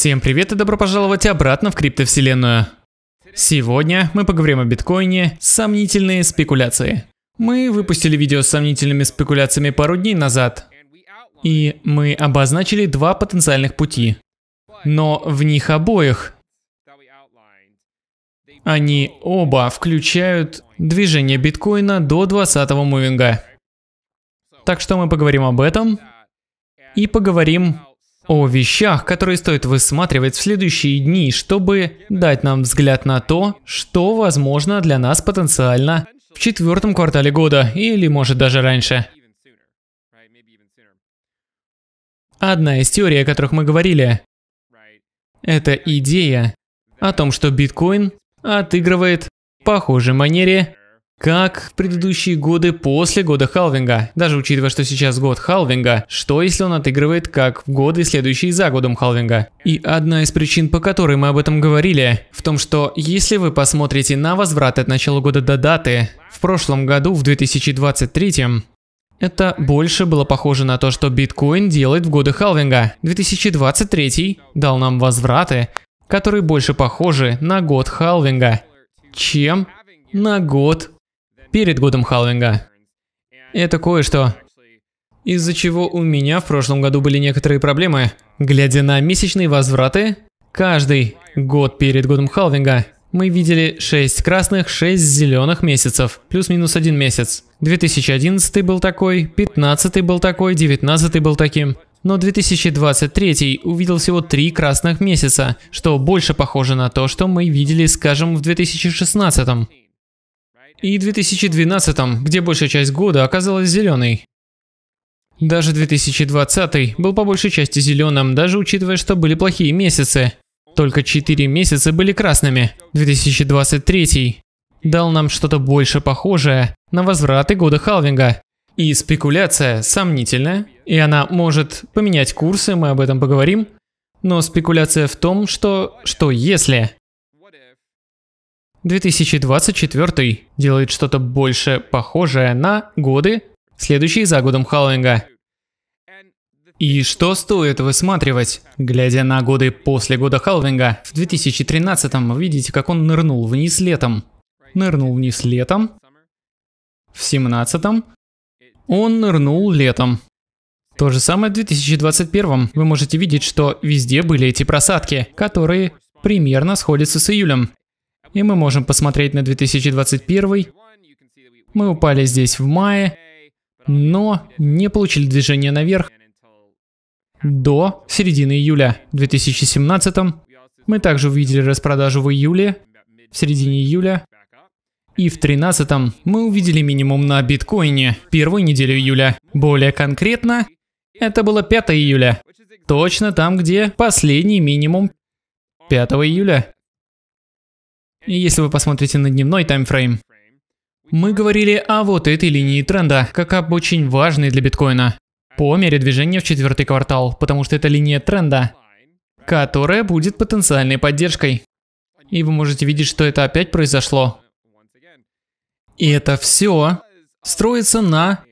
Всем привет и добро пожаловать обратно в криптовселенную. Сегодня мы поговорим о биткоине «Сомнительные спекуляции». Мы выпустили видео с сомнительными спекуляциями пару дней назад, и мы обозначили два потенциальных пути. Но в них обоих они оба включают движение биткоина до 20-го мувинга. Так что мы поговорим об этом и поговорим о вещах, которые стоит высматривать в следующие дни, чтобы дать нам взгляд на то, что возможно для нас потенциально в четвертом квартале года или может даже раньше. Одна из теорий, о которых мы говорили, это идея о том, что биткоин отыгрывает в похожей манере как в предыдущие годы после года халвинга. Даже учитывая, что сейчас год халвинга, что если он отыгрывает как в годы, следующие за годом халвинга? И одна из причин, по которой мы об этом говорили, в том, что если вы посмотрите на возврат от начала года до даты, в прошлом году, в 2023, это больше было похоже на то, что биткоин делает в годы халвинга. 2023 дал нам возвраты, которые больше похожи на год халвинга, чем на год перед годом Халвинга. Это кое-что, из-за чего у меня в прошлом году были некоторые проблемы. Глядя на месячные возвраты, каждый год перед годом Халвинга мы видели 6 красных, 6 зеленых месяцев, плюс-минус один месяц. 2011 был такой, 15 был такой, 19 был таким. Но 2023 увидел всего три красных месяца, что больше похоже на то, что мы видели, скажем, в 2016 и 2012, где большая часть года оказалась зеленой. Даже 2020 был по большей части зеленым, даже учитывая, что были плохие месяцы. Только 4 месяца были красными. 2023 дал нам что-то больше похожее на возвраты года халвинга. И спекуляция сомнительная, и она может поменять курсы, мы об этом поговорим. Но спекуляция в том, что что если 2024 делает что-то больше похожее на годы, следующие за годом Халлинга. И что стоит высматривать? Глядя на годы после года Халвинга, в 2013-м вы видите, как он нырнул вниз летом. Нырнул вниз летом. В 17-м он нырнул летом. То же самое в 2021-м. Вы можете видеть, что везде были эти просадки, которые примерно сходятся с июлем. И мы можем посмотреть на 2021. Мы упали здесь в мае, но не получили движение наверх до середины июля 2017. Мы также увидели распродажу в июле, в середине июля. И в 13 мы увидели минимум на биткоине первую неделю июля. Более конкретно, это было 5 июля. Точно там, где последний минимум 5 июля. Если вы посмотрите на дневной таймфрейм, мы говорили о вот этой линии тренда, как об очень важной для биткоина, по мере движения в четвертый квартал, потому что это линия тренда, которая будет потенциальной поддержкой. И вы можете видеть, что это опять произошло. И это все строится на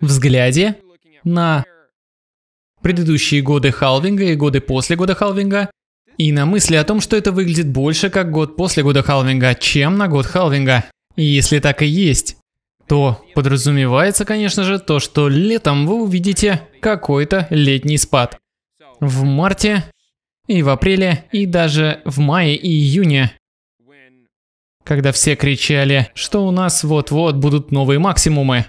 взгляде на предыдущие годы халвинга и годы после года халвинга и на мысли о том, что это выглядит больше как год после года халвинга, чем на год халвинга. И если так и есть, то подразумевается, конечно же, то, что летом вы увидите какой-то летний спад. В марте и в апреле, и даже в мае и июне, когда все кричали, что у нас вот-вот будут новые максимумы.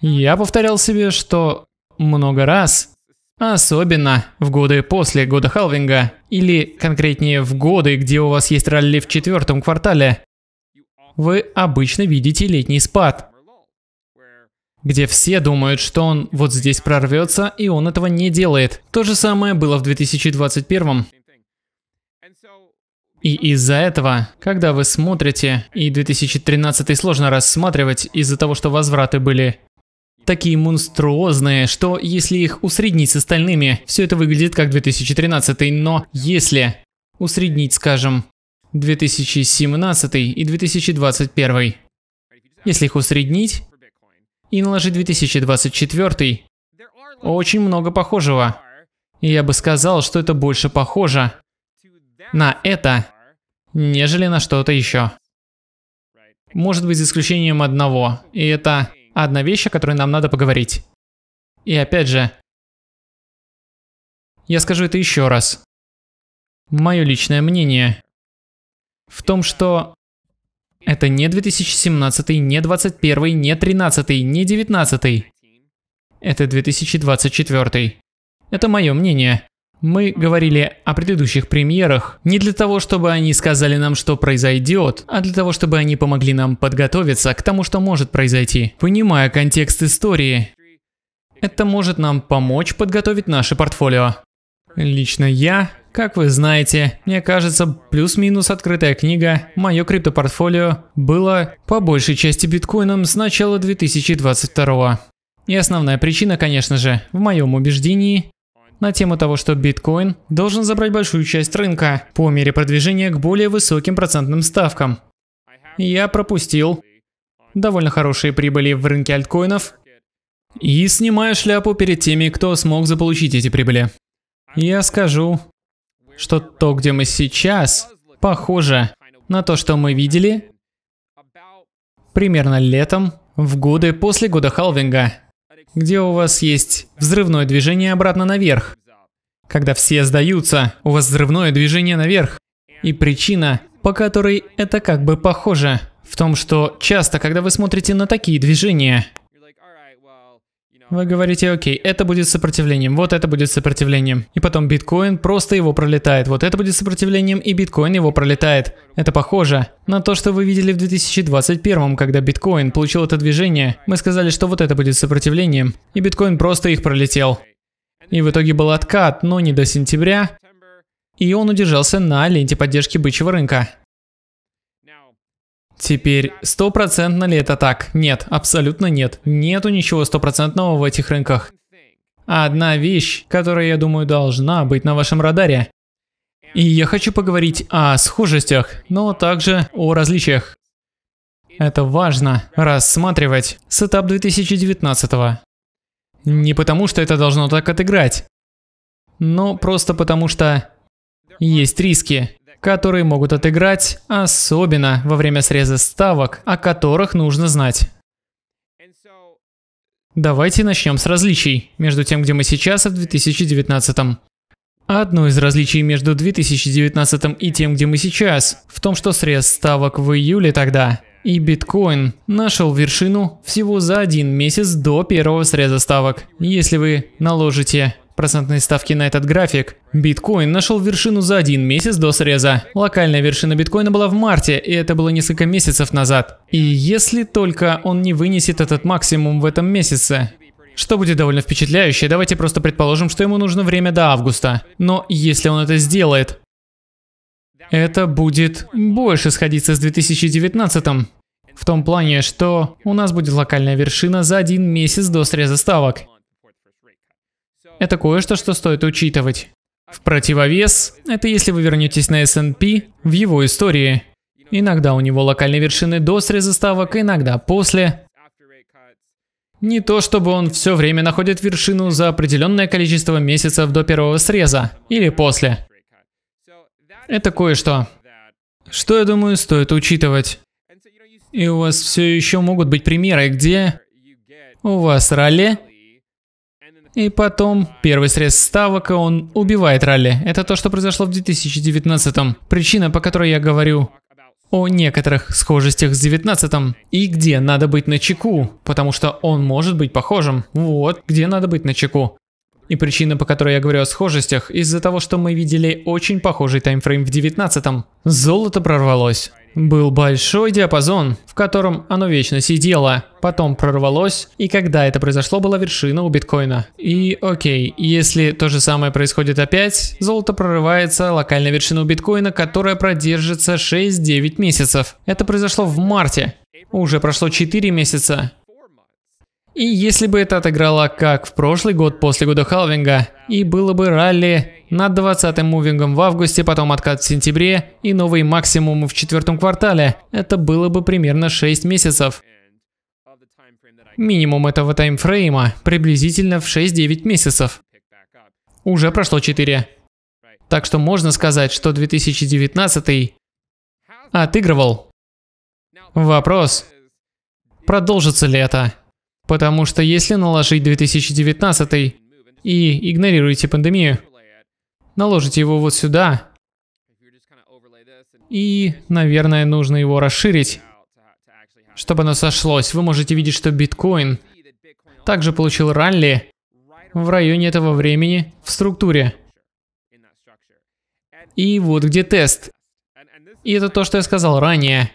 Я повторял себе, что много раз, Особенно в годы после года халвинга, или конкретнее в годы, где у вас есть ралли в четвертом квартале, вы обычно видите летний спад, где все думают, что он вот здесь прорвется, и он этого не делает. То же самое было в 2021. И из-за этого, когда вы смотрите, и 2013 сложно рассматривать из-за того, что возвраты были такие монструозные, что если их усреднить с остальными, все это выглядит как 2013, но если усреднить, скажем, 2017 и 2021, если их усреднить и наложить 2024, очень много похожего. И я бы сказал, что это больше похоже на это, нежели на что-то еще. Может быть, за исключением одного, и это а одна вещь, о которой нам надо поговорить. И опять же, я скажу это еще раз. Мое личное мнение в том, что это не 2017, не 21, не 13, не 19. Это 2024. Это мое мнение. Мы говорили о предыдущих премьерах не для того, чтобы они сказали нам, что произойдет, а для того, чтобы они помогли нам подготовиться к тому, что может произойти. Понимая контекст истории, это может нам помочь подготовить наше портфолио. Лично я, как вы знаете, мне кажется, плюс-минус открытая книга, мое криптопортфолио было по большей части биткоином с начала 2022 и основная причина, конечно же, в моем убеждении, на тему того, что биткоин должен забрать большую часть рынка по мере продвижения к более высоким процентным ставкам. Я пропустил довольно хорошие прибыли в рынке альткоинов и снимаю шляпу перед теми, кто смог заполучить эти прибыли. Я скажу, что то, где мы сейчас, похоже на то, что мы видели примерно летом в годы после года халвинга где у вас есть взрывное движение обратно наверх. Когда все сдаются, у вас взрывное движение наверх. И причина, по которой это как бы похоже, в том, что часто, когда вы смотрите на такие движения, вы говорите, окей, это будет сопротивлением, вот это будет сопротивлением. И потом биткоин просто его пролетает. Вот это будет сопротивлением, и биткоин его пролетает. Это похоже на то, что вы видели в 2021, когда биткоин получил это движение. Мы сказали, что вот это будет сопротивлением, и биткоин просто их пролетел. И в итоге был откат, но не до сентября. И он удержался на ленте поддержки бычьего рынка. Теперь, стопроцентно ли это так? Нет, абсолютно нет. Нету ничего стопроцентного в этих рынках. Одна вещь, которая, я думаю, должна быть на вашем радаре. И я хочу поговорить о схожестях, но также о различиях. Это важно рассматривать с этап 2019 -го. Не потому, что это должно так отыграть, но просто потому, что есть риски которые могут отыграть, особенно во время среза ставок, о которых нужно знать. Давайте начнем с различий между тем, где мы сейчас, и а в 2019. Одно из различий между 2019 и тем, где мы сейчас, в том, что срез ставок в июле тогда и биткоин нашел вершину всего за один месяц до первого среза ставок. Если вы наложите процентные ставки на этот график. Биткоин нашел вершину за один месяц до среза. Локальная вершина биткоина была в марте, и это было несколько месяцев назад. И если только он не вынесет этот максимум в этом месяце, что будет довольно впечатляюще, давайте просто предположим, что ему нужно время до августа. Но если он это сделает, это будет больше сходиться с 2019 м в том плане, что у нас будет локальная вершина за один месяц до среза ставок. Это кое-что, что стоит учитывать. В противовес, это если вы вернетесь на S&P в его истории. Иногда у него локальные вершины до среза ставок, иногда после. Не то, чтобы он все время находит вершину за определенное количество месяцев до первого среза или после. Это кое-что. Что, я думаю, стоит учитывать. И у вас все еще могут быть примеры, где у вас ралли, и потом, первый срез ставок, и он убивает ралли. Это то, что произошло в 2019 -м. Причина, по которой я говорю о некоторых схожестях с 19 и где надо быть на чеку, потому что он может быть похожим. Вот, где надо быть на чеку. И причина, по которой я говорю о схожестях, из-за того, что мы видели очень похожий таймфрейм в 19-м. Золото прорвалось. Был большой диапазон, в котором оно вечно сидело, потом прорвалось, и когда это произошло, была вершина у биткоина. И окей, если то же самое происходит опять, золото прорывается локально вершину биткоина, которая продержится 6-9 месяцев. Это произошло в марте. Уже прошло 4 месяца, и если бы это отыграло как в прошлый год после года халвинга, и было бы ралли над 20-м мувингом в августе, потом откат в сентябре и новый максимум в четвертом квартале, это было бы примерно 6 месяцев. Минимум этого таймфрейма приблизительно в 6-9 месяцев. Уже прошло 4. Так что можно сказать, что 2019 отыгрывал. Вопрос, продолжится ли это? Потому что если наложить 2019 и игнорируете пандемию, наложите его вот сюда, и, наверное, нужно его расширить, чтобы оно сошлось. Вы можете видеть, что биткоин также получил ралли в районе этого времени в структуре. И вот где тест. И это то, что я сказал ранее,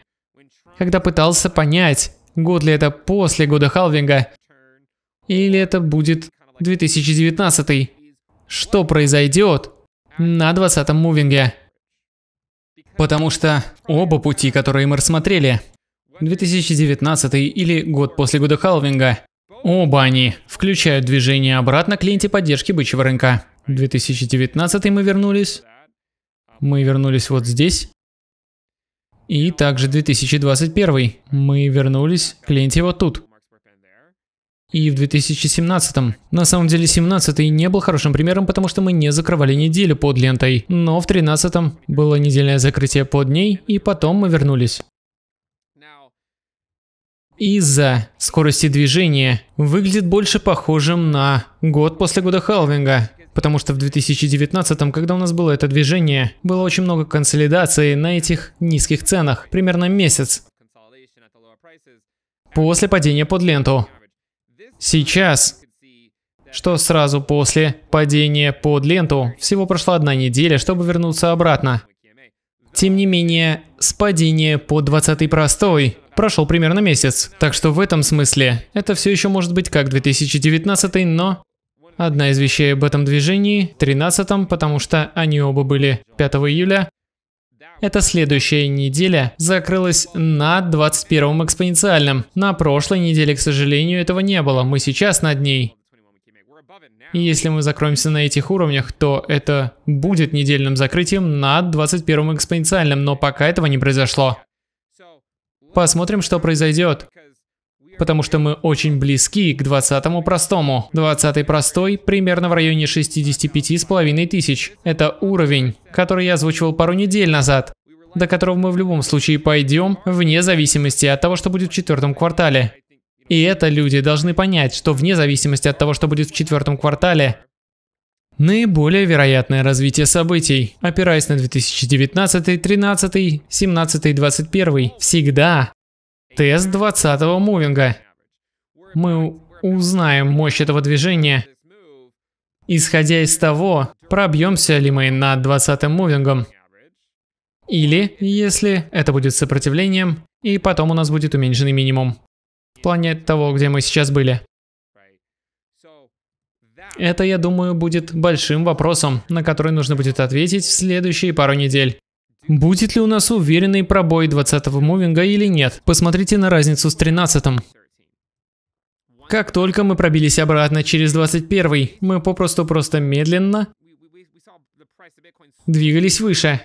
когда пытался понять, Год ли это после года халвинга? Или это будет 2019? Что произойдет на 20-м мувинге? Потому что оба пути, которые мы рассмотрели, 2019 или год после года халвинга, оба они включают движение обратно к ленте поддержки бычьего рынка. 2019 мы вернулись. Мы вернулись вот здесь. И также 2021. Мы вернулись клиент его тут. И в 2017. На самом деле 17 й не был хорошим примером, потому что мы не закрывали неделю под лентой. Но в 13 было недельное закрытие под ней, и потом мы вернулись. Из-за скорости движения выглядит больше похожим на год после года халвинга, Потому что в 2019, когда у нас было это движение, было очень много консолидации на этих низких ценах, примерно месяц, после падения под ленту. Сейчас, что сразу после падения под ленту, всего прошла одна неделя, чтобы вернуться обратно. Тем не менее, с падения по 20 простой прошел примерно месяц. Так что в этом смысле это все еще может быть как 2019, но Одна из вещей об этом движении, 13-м, потому что они оба были 5 июля, эта следующая неделя закрылась на 21 экспоненциальным. На прошлой неделе, к сожалению, этого не было, мы сейчас над ней. И если мы закроемся на этих уровнях, то это будет недельным закрытием над 21 экспоненциальным, но пока этого не произошло. Посмотрим, что произойдет потому что мы очень близки к 20 простому. 20 простой примерно в районе с половиной тысяч. Это уровень, который я озвучивал пару недель назад до которого мы в любом случае пойдем, вне зависимости от того, что будет в четвертом квартале. И это люди должны понять, что вне зависимости от того, что будет в четвертом квартале, Наиболее вероятное развитие событий, опираясь на 2019, 13, 17, 21, всегда Тест 20-го мувинга. Мы узнаем мощь этого движения, исходя из того, пробьемся ли мы над 20-м мувингом. Или, если это будет сопротивлением, и потом у нас будет уменьшенный минимум. В плане того, где мы сейчас были. Это, я думаю, будет большим вопросом, на который нужно будет ответить в следующие пару недель. Будет ли у нас уверенный пробой 20-го мувинга или нет? Посмотрите на разницу с 13-м. Как только мы пробились обратно через 21-й, мы попросту-просто медленно двигались выше.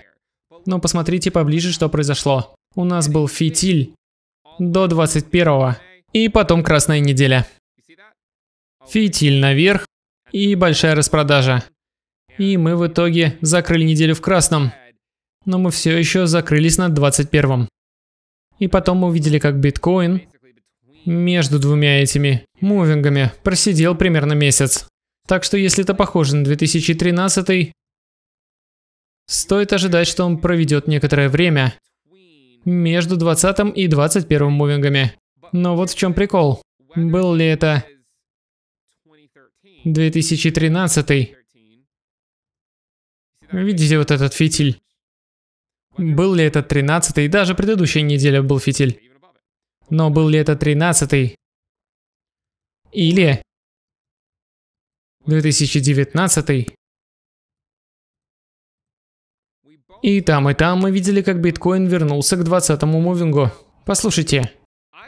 Но посмотрите поближе, что произошло. У нас был фитиль до 21-го, и потом красная неделя. Фитиль наверх и большая распродажа. И мы в итоге закрыли неделю в красном но мы все еще закрылись на 21. И потом мы увидели, как биткоин между двумя этими мувингами просидел примерно месяц. Так что если это похоже на 2013, стоит ожидать, что он проведет некоторое время между 20 и 21 мувингами. Но вот в чем прикол. Был ли это 2013? Видите вот этот фитиль? Был ли это 13-й? Даже предыдущая неделя был фитиль. Но был ли это 13-й? Или 2019 -й? И там, и там мы видели, как биткоин вернулся к 20-му мувингу. Послушайте,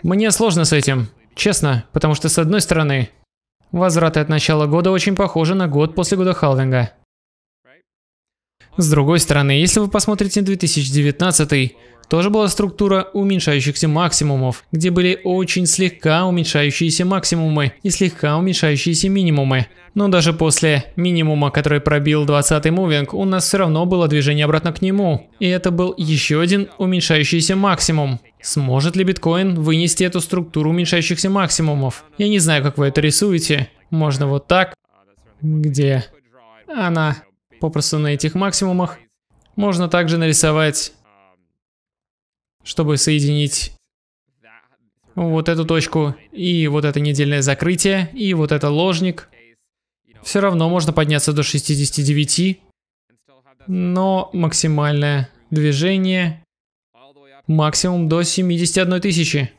мне сложно с этим, честно, потому что с одной стороны, возвраты от начала года очень похожи на год после года халвинга. С другой стороны, если вы посмотрите 2019 тоже была структура уменьшающихся максимумов, где были очень слегка уменьшающиеся максимумы и слегка уменьшающиеся минимумы. Но даже после минимума, который пробил 20-й мувинг, у нас все равно было движение обратно к нему. И это был еще один уменьшающийся максимум. Сможет ли биткоин вынести эту структуру уменьшающихся максимумов? Я не знаю, как вы это рисуете. Можно вот так, где она попросту на этих максимумах. Можно также нарисовать, чтобы соединить вот эту точку и вот это недельное закрытие, и вот это ложник. Все равно можно подняться до 69, но максимальное движение максимум до 71 тысячи.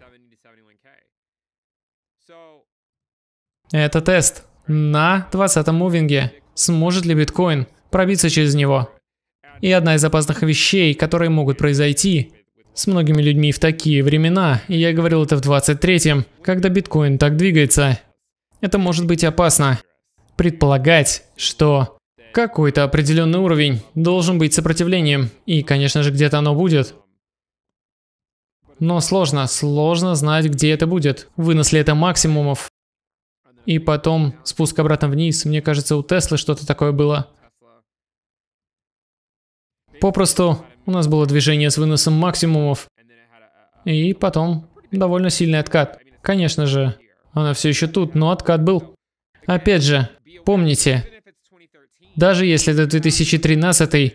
Это тест на 20 мувинге. Сможет ли биткоин пробиться через него. И одна из опасных вещей, которые могут произойти с многими людьми в такие времена, и я говорил это в 23-м, когда биткоин так двигается, это может быть опасно. Предполагать, что какой-то определенный уровень должен быть сопротивлением, и, конечно же, где-то оно будет. Но сложно, сложно знать, где это будет. Вынос ли это максимумов? И потом спуск обратно вниз. Мне кажется, у Теслы что-то такое было. Попросту у нас было движение с выносом максимумов, и потом довольно сильный откат. Конечно же, она все еще тут, но откат был. Опять же, помните, даже если это 2013,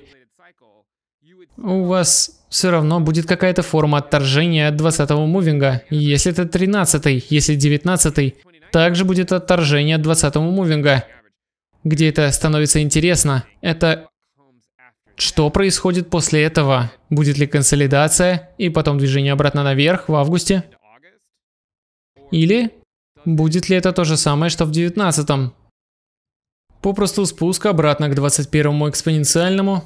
у вас все равно будет какая-то форма отторжения от 20-го мувинга. Если это 13-й, если 19-й, также будет отторжение от 20-го мувинга. Где это становится интересно, это что происходит после этого? Будет ли консолидация и потом движение обратно наверх в августе? Или будет ли это то же самое, что в 19 -м? Попросту спуск обратно к 21 экспоненциальному.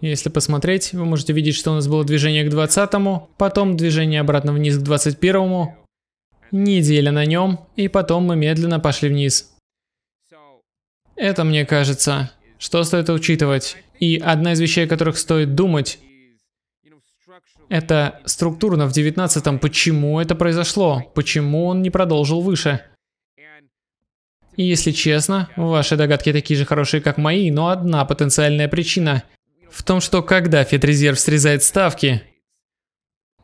Если посмотреть, вы можете видеть, что у нас было движение к 20, потом движение обратно вниз к 21, неделя на нем, и потом мы медленно пошли вниз. Это, мне кажется, что стоит учитывать? И одна из вещей, о которых стоит думать, это структурно в 19-м, почему это произошло, почему он не продолжил выше. И если честно, ваши догадки такие же хорошие, как мои, но одна потенциальная причина в том, что когда Федрезерв срезает ставки,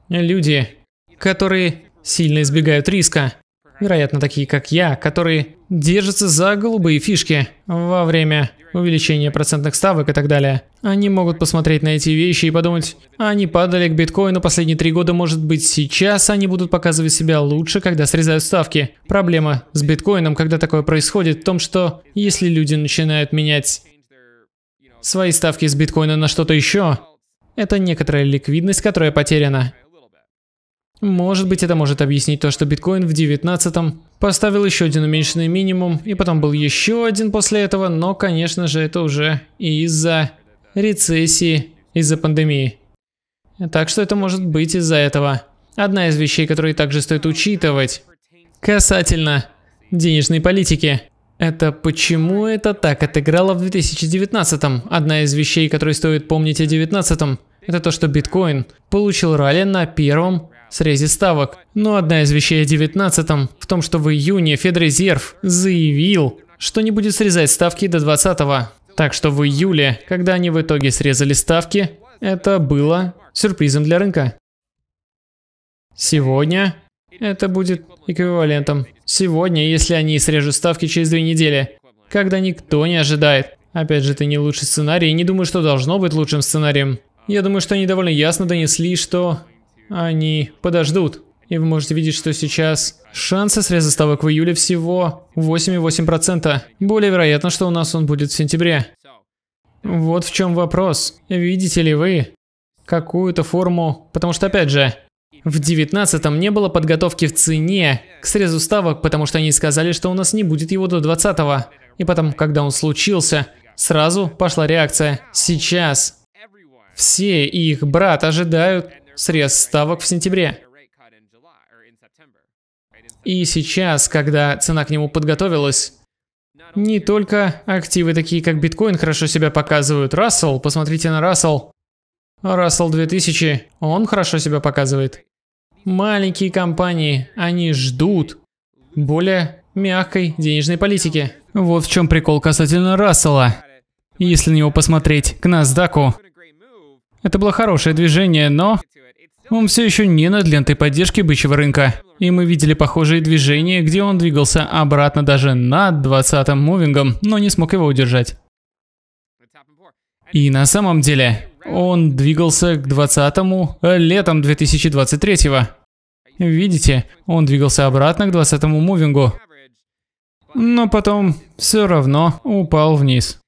люди, которые сильно избегают риска, вероятно такие как я, которые держатся за голубые фишки во время увеличения процентных ставок и так далее. Они могут посмотреть на эти вещи и подумать, они падали к биткоину последние три года, может быть сейчас они будут показывать себя лучше, когда срезают ставки. Проблема с биткоином, когда такое происходит, в том, что если люди начинают менять свои ставки с биткоина на что-то еще, это некоторая ликвидность, которая потеряна. Может быть это может объяснить то, что биткоин в 19-м поставил еще один уменьшенный минимум, и потом был еще один после этого, но конечно же это уже из-за рецессии, из-за пандемии. Так что это может быть из-за этого. Одна из вещей, которые также стоит учитывать касательно денежной политики. Это почему это так отыграло в 2019-м? Одна из вещей, которые стоит помнить о 2019-м, это то, что биткоин получил ралли на первом срезе ставок. Но одна из вещей о 19 в том, что в июне Федрезерв заявил, что не будет срезать ставки до 20 Так что в июле, когда они в итоге срезали ставки, это было сюрпризом для рынка. Сегодня это будет эквивалентом. Сегодня, если они срежут ставки через две недели, когда никто не ожидает. Опять же, это не лучший сценарий, и не думаю, что должно быть лучшим сценарием. Я думаю, что они довольно ясно донесли, что они подождут. И вы можете видеть, что сейчас шансы среза ставок в июле всего 8,8%. Более вероятно, что у нас он будет в сентябре. Вот в чем вопрос. Видите ли вы какую-то форму? Потому что, опять же, в 19-м не было подготовки в цене к срезу ставок, потому что они сказали, что у нас не будет его до 20-го. И потом, когда он случился, сразу пошла реакция. Сейчас все и их брат ожидают срез ставок в сентябре. И сейчас, когда цена к нему подготовилась, не только активы такие, как биткоин, хорошо себя показывают. Рассел, посмотрите на Рассел. Рассел 2000, он хорошо себя показывает. Маленькие компании, они ждут более мягкой денежной политики. Вот в чем прикол касательно Рассела. Если на него посмотреть к NASDAQ, это было хорошее движение, но он все еще не над лентой поддержки бычьего рынка. И мы видели похожие движения, где он двигался обратно даже над 20-м мувингом, но не смог его удержать. И на самом деле, он двигался к 20-му летом 2023-го. Видите, он двигался обратно к 20-му мувингу. Но потом все равно упал вниз.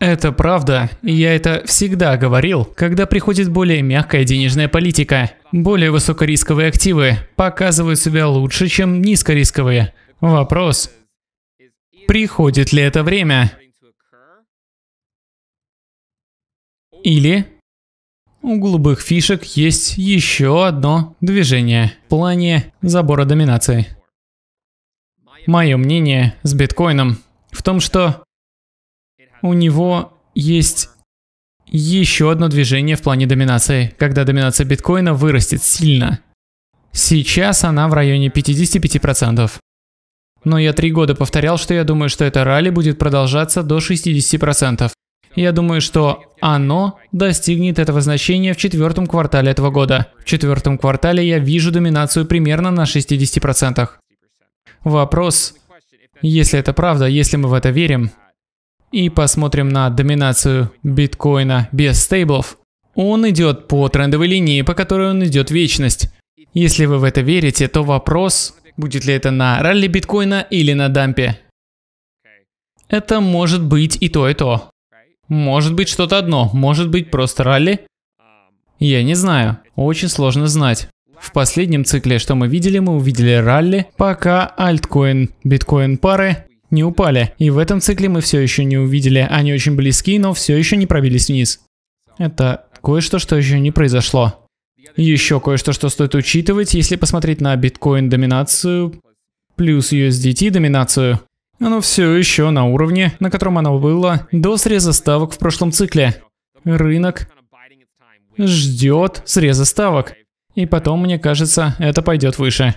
Это правда, я это всегда говорил, когда приходит более мягкая денежная политика. Более высокорисковые активы показывают себя лучше, чем низкорисковые. Вопрос, приходит ли это время? Или у голубых фишек есть еще одно движение в плане забора доминации. Мое мнение с биткоином в том, что у него есть еще одно движение в плане доминации, когда доминация биткоина вырастет сильно. Сейчас она в районе 55%. Но я три года повторял, что я думаю, что это ралли будет продолжаться до 60%. Я думаю, что оно достигнет этого значения в четвертом квартале этого года. В четвертом квартале я вижу доминацию примерно на 60%. Вопрос, если это правда, если мы в это верим, и посмотрим на доминацию биткоина без стейблов, он идет по трендовой линии, по которой он идет вечность. Если вы в это верите, то вопрос, будет ли это на ралли биткоина или на дампе. Это может быть и то, и то. Может быть что-то одно, может быть просто ралли. Я не знаю, очень сложно знать. В последнем цикле, что мы видели, мы увидели ралли, пока альткоин биткоин пары не упали, и в этом цикле мы все еще не увидели, они очень близки, но все еще не пробились вниз. Это кое-что, что еще не произошло. Еще кое-что, что стоит учитывать, если посмотреть на биткоин-доминацию плюс USDT-доминацию. Оно все еще на уровне, на котором оно было до среза ставок в прошлом цикле. Рынок ждет среза ставок. И потом, мне кажется, это пойдет выше.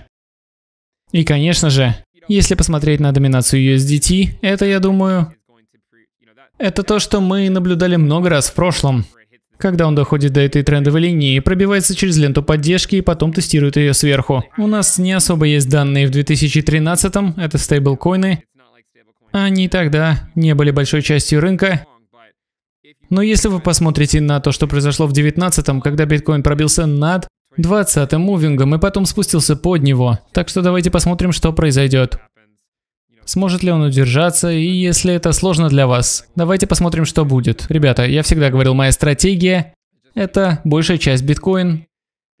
И, конечно же, если посмотреть на доминацию USDT, это, я думаю, это то, что мы наблюдали много раз в прошлом. Когда он доходит до этой трендовой линии, пробивается через ленту поддержки и потом тестирует ее сверху. У нас не особо есть данные в 2013-м, это стейблкоины. Они тогда не были большой частью рынка. Но если вы посмотрите на то, что произошло в 2019-м, когда биткоин пробился над 20-м мувингом и потом спустился под него. Так что давайте посмотрим, что произойдет. Сможет ли он удержаться, и если это сложно для вас, давайте посмотрим, что будет. Ребята, я всегда говорил, моя стратегия – это большая часть биткоин,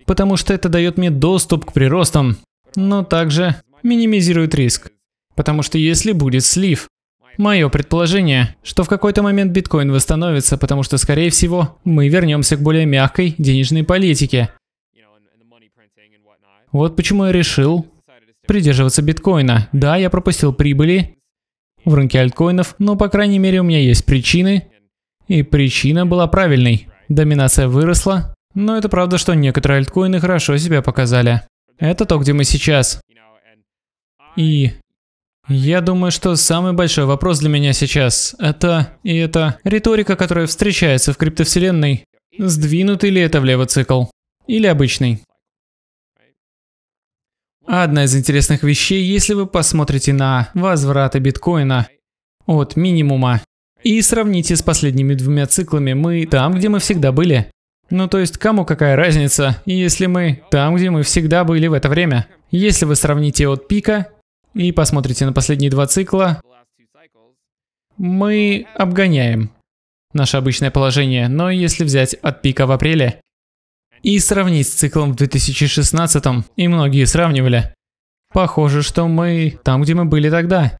потому что это дает мне доступ к приростам, но также минимизирует риск. Потому что если будет слив, Мое предположение, что в какой-то момент биткоин восстановится, потому что, скорее всего, мы вернемся к более мягкой денежной политике. Вот почему я решил придерживаться биткоина. Да, я пропустил прибыли в рынке альткоинов, но по крайней мере у меня есть причины, и причина была правильной. Доминация выросла, но это правда, что некоторые альткоины хорошо себя показали. Это то, где мы сейчас. И я думаю, что самый большой вопрос для меня сейчас – это и это риторика, которая встречается в криптовселенной. Сдвинутый ли это влево цикл? Или обычный? Одна из интересных вещей, если вы посмотрите на возвраты биткоина от минимума и сравните с последними двумя циклами, мы там, где мы всегда были. Ну то есть кому какая разница, если мы там, где мы всегда были в это время. Если вы сравните от пика и посмотрите на последние два цикла, мы обгоняем наше обычное положение, но если взять от пика в апреле, и сравнить с циклом в 2016, и многие сравнивали. Похоже, что мы там, где мы были тогда.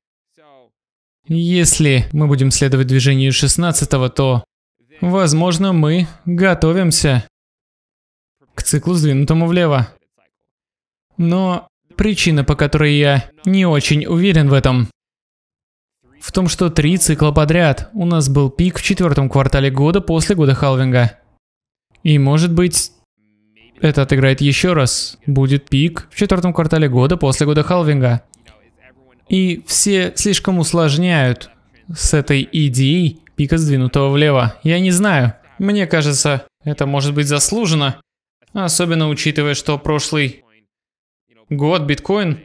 Если мы будем следовать движению 16, го то, возможно, мы готовимся к циклу, сдвинутому влево. Но причина, по которой я не очень уверен в этом, в том, что три цикла подряд у нас был пик в четвертом квартале года после года халвинга. И может быть это отыграет еще раз, будет пик в четвертом квартале года после года халвинга. И все слишком усложняют с этой идеей пика сдвинутого влево. Я не знаю. Мне кажется, это может быть заслужено. Особенно учитывая, что прошлый год биткоин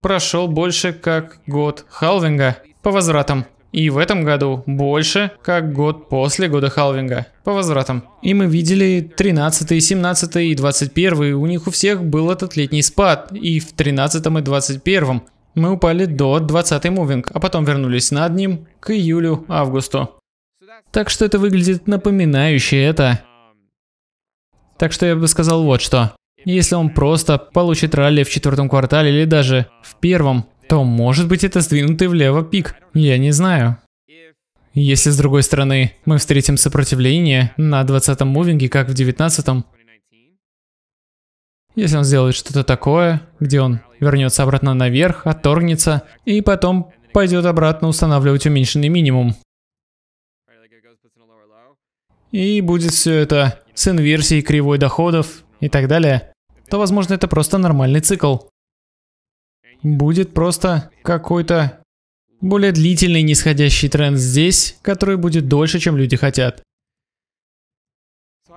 прошел больше как год халвинга по возвратам и в этом году больше, как год после года халвинга по возвратам. И мы видели 13, 17 и 21, у них у всех был этот летний спад, и в 13 и 21 мы упали до 20 мувинг, а потом вернулись над ним к июлю-августу. Так что это выглядит напоминающе это. Так что я бы сказал вот что. Если он просто получит ралли в четвертом квартале или даже в первом, то может быть это сдвинутый влево пик. Я не знаю. Если с другой стороны мы встретим сопротивление на 20-м мувинге, как в 19-м, если он сделает что-то такое, где он вернется обратно наверх, отторгнется и потом пойдет обратно устанавливать уменьшенный минимум. И будет все это с инверсией кривой доходов и так далее, то возможно это просто нормальный цикл будет просто какой-то более длительный нисходящий тренд здесь, который будет дольше, чем люди хотят.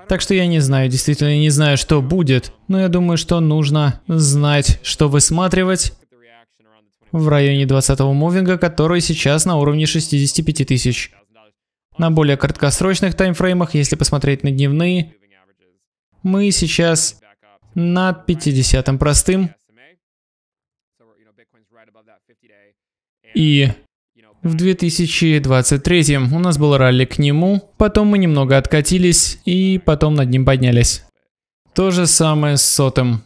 Так что я не знаю, действительно не знаю, что будет, но я думаю, что нужно знать, что высматривать в районе 20-го мувинга, который сейчас на уровне 65 тысяч. На более краткосрочных таймфреймах, если посмотреть на дневные, мы сейчас над 50-м простым, И в 2023 у нас был ралли к нему, потом мы немного откатились и потом над ним поднялись. То же самое с сотым.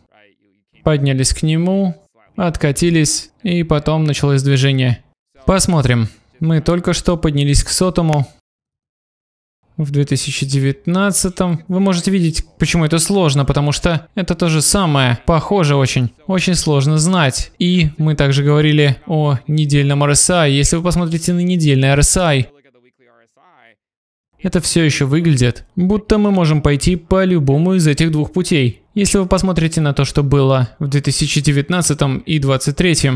Поднялись к нему, откатились и потом началось движение. Посмотрим. Мы только что поднялись к сотому, в 2019. м Вы можете видеть, почему это сложно, потому что это то же самое, похоже очень, очень сложно знать. И мы также говорили о недельном RSI. Если вы посмотрите на недельный RSI, это все еще выглядит, будто мы можем пойти по любому из этих двух путей. Если вы посмотрите на то, что было в 2019 и 2023,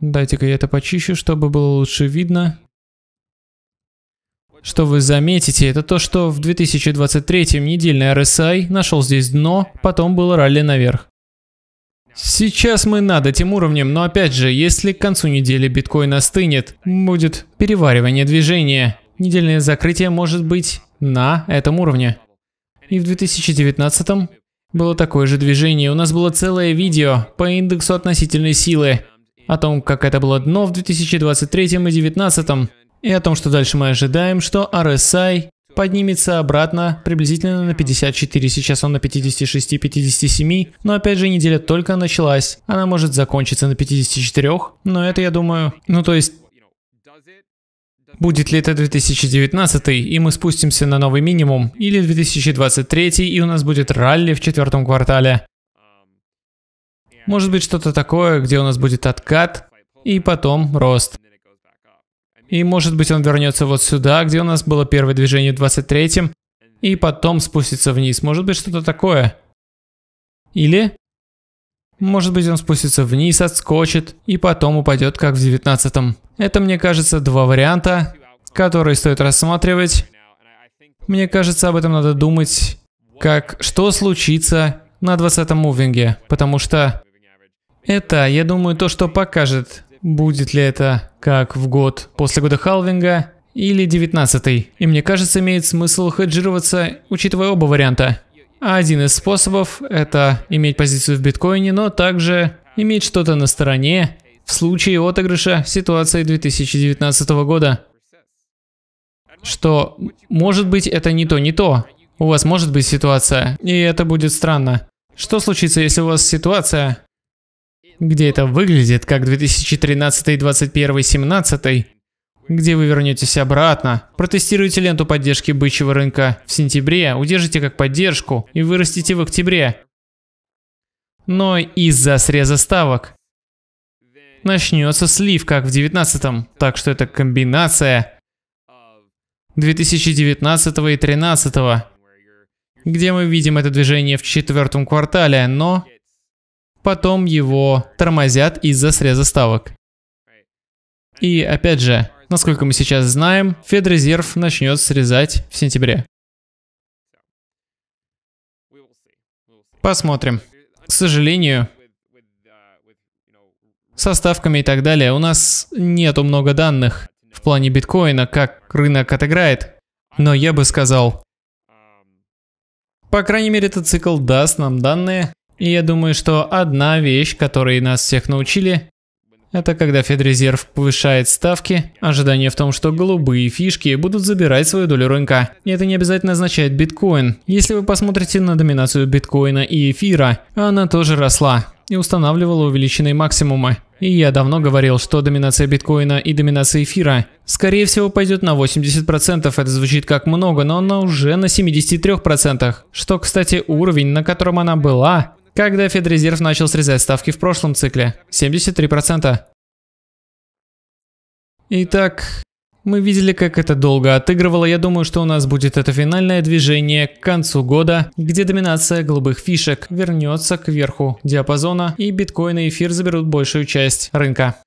Дайте-ка я это почищу, чтобы было лучше видно. Что вы заметите, это то, что в 2023 недельный RSI нашел здесь дно, потом было ралли наверх. Сейчас мы над этим уровнем, но опять же, если к концу недели биткоин остынет, будет переваривание движения. Недельное закрытие может быть на этом уровне. И в 2019 было такое же движение. У нас было целое видео по индексу относительной силы о том, как это было дно в 2023 и 2019 и о том, что дальше мы ожидаем, что RSI поднимется обратно приблизительно на 54, сейчас он на 56-57, но опять же неделя только началась, она может закончиться на 54, но это я думаю, ну то есть... Будет ли это 2019 и мы спустимся на новый минимум, или 2023 и у нас будет ралли в четвертом квартале. Может быть что-то такое, где у нас будет откат и потом рост. И может быть он вернется вот сюда, где у нас было первое движение в 23-м, и потом спустится вниз. Может быть что-то такое. Или... Может быть он спустится вниз, отскочит и потом упадет, как в 19-м. Это, мне кажется, два варианта, которые стоит рассматривать. Мне кажется, об этом надо думать, как что случится на 20-м мувинге, потому что это, я думаю, то, что покажет Будет ли это как в год после года халвинга или 19 -й? И мне кажется, имеет смысл хеджироваться, учитывая оба варианта. А один из способов – это иметь позицию в биткоине, но также иметь что-то на стороне в случае отыгрыша ситуации 2019 года. Что, может быть, это не то, не то. У вас может быть ситуация, и это будет странно. Что случится, если у вас ситуация, где это выглядит как 2013, 21, 17, где вы вернетесь обратно, протестируете ленту поддержки бычьего рынка в сентябре, удержите как поддержку и вырастите в октябре. Но из-за среза ставок начнется слив, как в 19 так что это комбинация 2019 и 13, где мы видим это движение в четвертом квартале, но потом его тормозят из-за среза ставок. И опять же, насколько мы сейчас знаем, Федрезерв начнет срезать в сентябре. Посмотрим. К сожалению, со ставками и так далее у нас нету много данных в плане биткоина, как рынок отыграет. Но я бы сказал, по крайней мере, этот цикл даст нам данные и я думаю, что одна вещь, которой нас всех научили, это когда Федрезерв повышает ставки, ожидание в том, что голубые фишки будут забирать свою долю рынка. И это не обязательно означает биткоин. Если вы посмотрите на доминацию биткоина и эфира, она тоже росла и устанавливала увеличенные максимумы. И я давно говорил, что доминация биткоина и доминация эфира, скорее всего, пойдет на 80%. Это звучит как много, но она уже на 73%. Что, кстати, уровень, на котором она была, когда Федрезерв начал срезать ставки в прошлом цикле? 73%. Итак, мы видели, как это долго отыгрывало. Я думаю, что у нас будет это финальное движение к концу года, где доминация голубых фишек вернется к верху диапазона и биткоин и эфир заберут большую часть рынка.